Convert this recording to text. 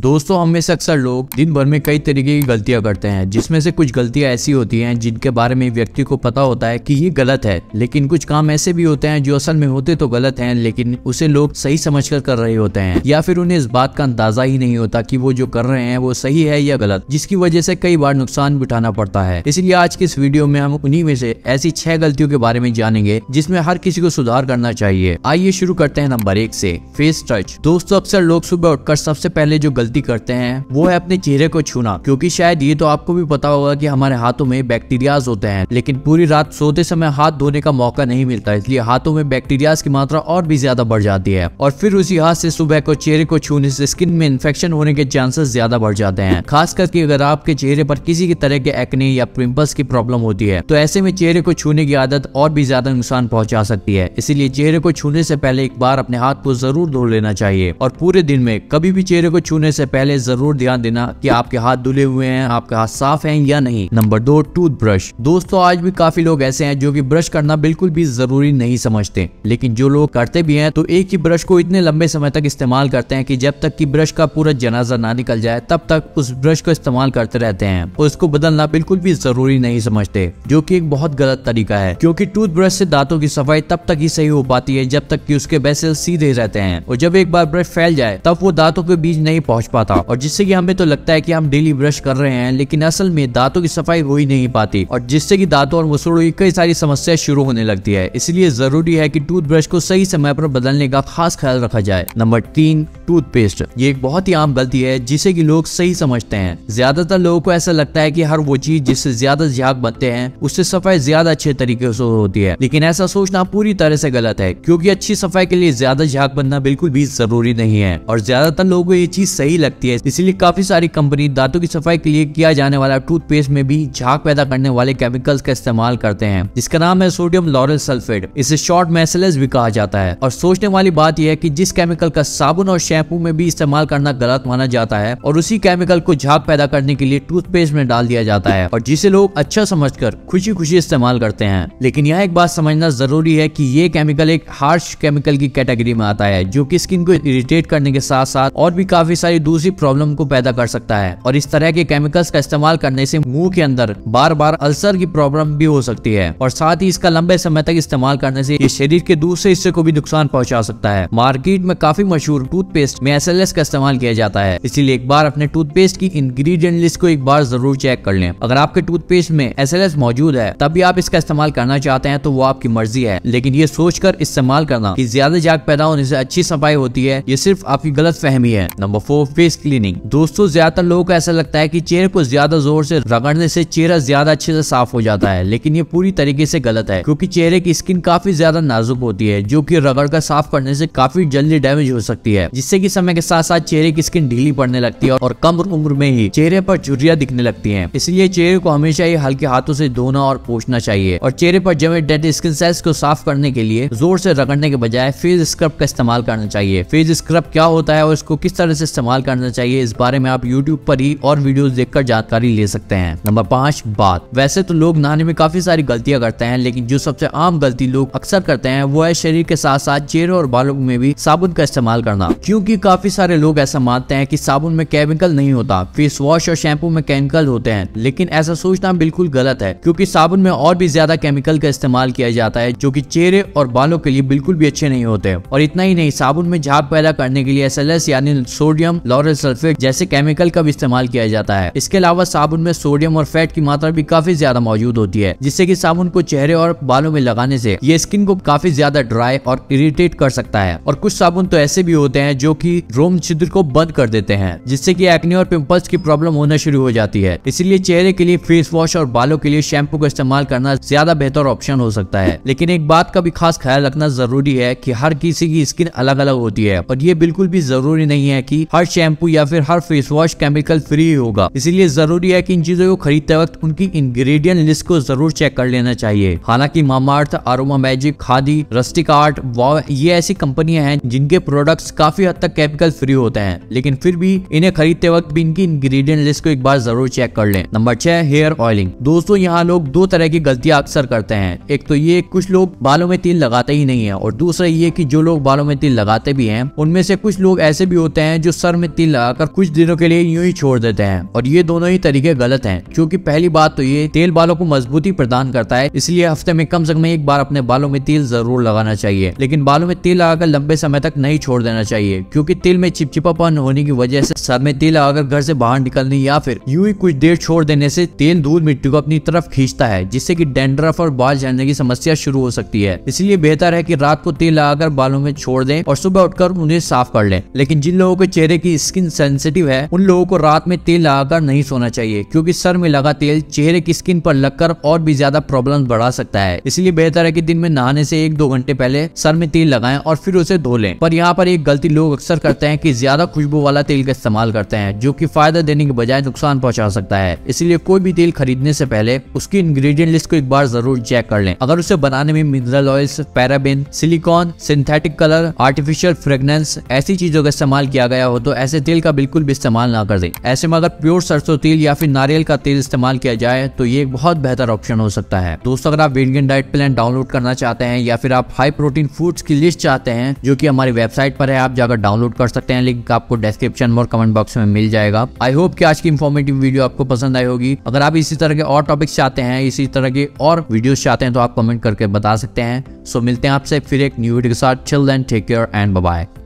दोस्तों हम में से अक्सर लोग दिन भर में कई तरीके की गलतियां करते हैं जिसमें से कुछ गलतियां ऐसी होती हैं जिनके बारे में व्यक्ति को पता होता है कि ये गलत है लेकिन कुछ काम ऐसे भी होते हैं जो असल में होते तो गलत हैं लेकिन उसे लोग सही समझकर कर रहे होते हैं या फिर उन्हें इस बात का अंदाजा ही नहीं होता की वो जो कर रहे हैं वो सही है या गलत जिसकी वजह से कई बार नुकसान उठाना पड़ता है इसलिए आज की इस वीडियो में हम उन्हीं में से ऐसी छह गलतियों के बारे में जानेंगे जिसमें हर किसी को सुधार करना चाहिए आइए शुरू करते हैं नंबर एक से फेस टच दोस्तों अक्सर लोग सुबह उठकर सबसे पहले जो गलती करते हैं वो है अपने चेहरे को छूना क्योंकि शायद ये तो आपको भी पता होगा कि हमारे हाथों में बैक्टीरियाज होते हैं लेकिन पूरी रात सोते समय हाथ धोने का मौका नहीं मिलता इसलिए हाथों में बैक्टीरियाज की मात्रा और भी ज्यादा बढ़ जाती है और फिर उसी हाथ से सुबह को चेहरे को छूने से स्किन में इन्फेक्शन होने के चांसेस ज्यादा बढ़ जाते हैं खास करके अगर आपके चेहरे पर किसी की तरह के एक्ने या पिम्पल्स की प्रॉब्लम होती है तो ऐसे में चेहरे को छूने की आदत और भी ज्यादा नुकसान पहुंचा सकती है इसीलिए चेहरे को छूने से पहले एक बार अपने हाथ को जरूर धो लेना चाहिए और पूरे दिन में कभी भी चेहरे को छूने से पहले जरूर ध्यान देना कि आपके हाथ धुले हुए हैं आपके हाथ साफ हैं या नहीं नंबर दो टूथब्रश दोस्तों आज भी काफी लोग ऐसे हैं जो कि ब्रश करना बिल्कुल भी जरूरी नहीं समझते लेकिन जो लोग करते भी हैं तो एक ही ब्रश को इतने लंबे समय तक इस्तेमाल करते हैं कि जब तक की ब्रश का पूरा जनाजा ना निकल जाए तब तक उस ब्रश को इस्तेमाल करते रहते हैं और इसको बदलना बिल्कुल भी जरूरी नहीं समझते जो की एक बहुत गलत तरीका है टूथ टूथब्रश से दांतों की सफाई तब तक ही सही हो पाती है जब तक की उसके बैसे सीधे रहते हैं और जब एक बार ब्रश फैल जाए तब वो दांतों के बीच नहीं पहुंच पहुंच पाता और जिससे कि हमें तो लगता है कि हम डेली ब्रश कर रहे हैं लेकिन असल में दांतों की सफाई हो ही नहीं पाती और जिससे कि दांतों और मसूड़ों की कई सारी समस्या शुरू होने लगती है इसलिए जरूरी है टूथ टूथब्रश को सही समय पर बदलने का खास ख्याल रखा जाए नंबर तीन टूथपेस्ट ये एक बहुत ही आम गलती है जिसे की लोग सही समझते हैं ज्यादातर लोगों को ऐसा लगता है की हर वो चीज जिससे ज्यादा झाक बनते हैं उससे सफाई ज्यादा अच्छे तरीके से होती है लेकिन ऐसा सोचना पूरी तरह से गलत है क्योंकि अच्छी सफाई के लिए ज्यादा झाक बनना बिल्कुल भी जरूरी नहीं है और ज्यादातर लोगों को ये चीज सही सही लगती है इसीलिए काफी सारी कंपनी दांतों की सफाई के लिए किया जाने वाला टूथपेस्ट में भी झाक पैदा करने वाले केमिकल्स का इस्तेमाल करते हैं जिसका नाम है सोडियम लॉरल सल्फेट इसे शॉर्ट मैसेलेस भी कहा जाता है और सोचने वाली बात यह है की जिस केमिकल का साबुन और शैम्पू में भी इस्तेमाल करना गलत माना जाता है और उसी केमिकल को झाक पैदा करने के लिए टूथपेस्ट में डाल दिया जाता है और जिसे लोग अच्छा समझ खुशी खुशी इस्तेमाल करते हैं लेकिन यह एक बात समझना जरूरी है की ये केमिकल एक हार्श केमिकल की कैटेगरी में आता है जो कि स्किन को इरिटेट करने के साथ साथ और भी काफी सारी दूसरी प्रॉब्लम को पैदा कर सकता है और इस तरह के केमिकल्स का इस्तेमाल करने से मुंह के अंदर बार बार अल्सर की प्रॉब्लम भी हो सकती है और साथ ही इसका लंबे समय तक इस्तेमाल करने से ये शरीर के दूसरे हिस्से को भी नुकसान पहुंचा सकता है मार्केट में काफी मशहूर टूथपेस्ट में एस का इस्तेमाल किया जाता है इसीलिए एक बार अपने टूथपेस्ट की इंग्रीडियंट लिस्ट को एक बार जरूर चेक कर लें अगर आपके टूथपेस्ट में एस मौजूद है तब भी आप इसका इस्तेमाल करना चाहते हैं तो वो आपकी मर्जी है लेकिन ये सोचकर इस्तेमाल करना की ज्यादा जाग पैदा होने से अच्छी सफाई होती है ये सिर्फ आपकी गलत फहमी है नंबर फोर फेस क्लीनिंग दोस्तों ज्यादातर लोगों को ऐसा लगता है की चेहरे को ज्यादा जोर से रगड़ने से चेहरा ज्यादा अच्छे से साफ हो जाता है लेकिन ये पूरी तरीके से गलत है क्योंकि चेहरे की स्किन काफी ज्यादा नाजुक होती है जो की रगड़ कर साफ करने से काफी जल्दी डैमेज हो सकती है जिससे की समय के साथ साथ चेहरे की स्किन ढीली पड़ने लगती है और कम उम्र में ही चेहरे पर चुरिया दिखने लगती है इसलिए चेहरे को हमेशा ही हल्के हाथों से धोना और पोछना चाहिए और चेहरे पर जमे डेड स्किन सेल्स को साफ करने के लिए जोर से रगड़ने के बजाय फेस स्क्रब का इस्तेमाल करना चाहिए फेस स्क्रब क्या होता है और इसको किस तरह से इस्तेमाल इस्तेमाल करना चाहिए इस बारे में आप यूट्यूब पर ही और वीडियो देख जानकारी ले सकते हैं नंबर पाँच बात वैसे तो लोग नहाने में काफी सारी गलतियां करते हैं लेकिन जो सबसे आम गलती लोग अक्सर करते हैं वो है शरीर के साथ साथ चेहरे और बालों में भी साबुन का इस्तेमाल करना क्योंकि काफी सारे लोग ऐसा मानते हैं कि साबुन में केमिकल नहीं होता फेस वॉश और शैम्पू में केमिकल होते हैं लेकिन ऐसा सोचना बिल्कुल गलत है क्योंकि साबुन में और भी ज्यादा केमिकल का इस्तेमाल किया जाता है जो की चेहरे और बालों के लिए बिल्कुल भी अच्छे नहीं होते और इतना ही नहीं साबुन में झाग पैदा करने के लिए एस यानी सोडियम लॉरल सल्फेट जैसे केमिकल का भी इस्तेमाल किया जाता है इसके अलावा साबुन में सोडियम और फैट की मात्रा भी काफी ज्यादा मौजूद होती है जिससे की साबुन को चेहरे और बालों में लगाने से ये स्किन को काफी ज्यादा ड्राई और इरिटेट कर सकता है और कुछ साबुन तो ऐसे भी होते हैं जो की रोम छिद्र को बंद कर देते हैं जिससे की एक्ने और पिम्पल्स की प्रॉब्लम होना शुरू हो जाती है इसीलिए चेहरे के लिए फेस वॉश और बालों के लिए शैम्पू का इस्तेमाल करना ज्यादा बेहतर ऑप्शन हो सकता है लेकिन एक बात का भी खास ख्याल रखना जरूरी है कि हर किसी की स्किन अलग अलग होती है और ये बिल्कुल भी जरूरी नहीं है कि हर शैम्पू या फिर हर फेस वॉश केमिकल फ्री होगा इसीलिए जरूरी है की इन चीजों को खरीदते वक्त उनकी इंग्रेडिएंट लिस्ट को जरूर चेक कर लेना चाहिए हालांकि Mamaearth aroma magic Khadi rustic art ये ऐसी कंपनियां हैं जिनके प्रोडक्ट्स काफी हद तक केमिकल फ्री होते हैं लेकिन फिर भी इन्हें खरीदते वक्त भी इनकी इंग्रेडिएंट लिस्ट को एक बार जरूर चेक कर लें नंबर छह हेयर ऑयलिंग दोस्तों यहाँ लोग दो तरह की गलतियां अक्सर करते हैं एक तो ये कुछ लोग बालों में तेल लगाते ही नहीं है और दूसरा ये की जो लोग बालों में तेल लगाते भी है उनमें से कुछ लोग ऐसे भी होते हैं जो सर में तिल लगाकर कुछ दिनों के लिए यूं ही छोड़ देते हैं और ये दोनों ही तरीके गलत हैं क्योंकि पहली बात तो ये तेल बालों को मजबूती प्रदान करता है इसलिए हफ्ते में कम से कम एक बार अपने बालों में तिल जरूर लगाना चाहिए लेकिन बालों में तिल लगाकर लंबे समय तक नहीं छोड़ देना चाहिए क्योंकि तिल में चिपचिपापन होने की वजह से सर में तेल लगाकर घर से बाहर निकलने या फिर यूं ही कुछ देर छोड़ देने से तेल दूध मिट्टी को अपनी तरफ खींचता है जिससे की डेंड्रफ और बाल झड़ने की समस्या शुरू हो सकती है इसलिए बेहतर है की रात को तेल लगाकर बालों में छोड़ दे और सुबह उठकर उन्हें साफ कर लें लेकिन जिन लोगों के चेहरे की जिनकी स्किन सेंसिटिव है उन लोगों को रात में तेल लगाकर नहीं सोना चाहिए क्योंकि सर में लगा तेल चेहरे की स्किन पर लगकर और भी ज्यादा प्रॉब्लम बढ़ा सकता है इसलिए बेहतर है की दिन में नहाने से एक दो घंटे पहले सर में तेल लगाए और फिर उसे धो लें पर यहाँ पर एक गलती लोग अक्सर करते हैं की ज्यादा खुशबू वाला तेल का इस्तेमाल करते हैं जो की फायदा देने के बजाय नुकसान पहुंचा सकता है इसलिए कोई भी तेल खरीदने से पहले उसकी इंग्रेडिएंट लिस्ट को एक बार जरूर चेक कर लें अगर उसे बनाने में mineral oils paraben silicone synthetic colour artificial fragrance ऐसी चीजों का इस्तेमाल किया गया हो तो ऐसे तेल का बिल्कुल भी इस्तेमाल ना कर दें ऐसे में अगर प्योर सरसों तेल या फिर नारियल का तेल इस्तेमाल किया जाए तो ये एक बहुत बेहतर ऑप्शन हो सकता है दोस्तों अगर आप वेटगेन डाइट प्लान डाउनलोड करना चाहते हैं या फिर आप हाई प्रोटीन फूड्स की लिस्ट चाहते हैं जो की हमारी वेबसाइट पर है आप जाकर डाउनलोड कर सकते हैं लिंक आपको डिस्क्रिप्शन और कमेंट बॉक्स में मिल जाएगा आई होप की आज की इन्फॉर्मेटिव वीडियो आपको पसंद आई होगी अगर आप इसी तरह के और टॉपिक्स चाहते हैं इसी तरह के और वीडियो चाहते हैं तो आप कमेंट करके बता सकते हैं सो मिलते हैं आपसे फिर एक न्यू वीडियो के साथ chill then take care and bye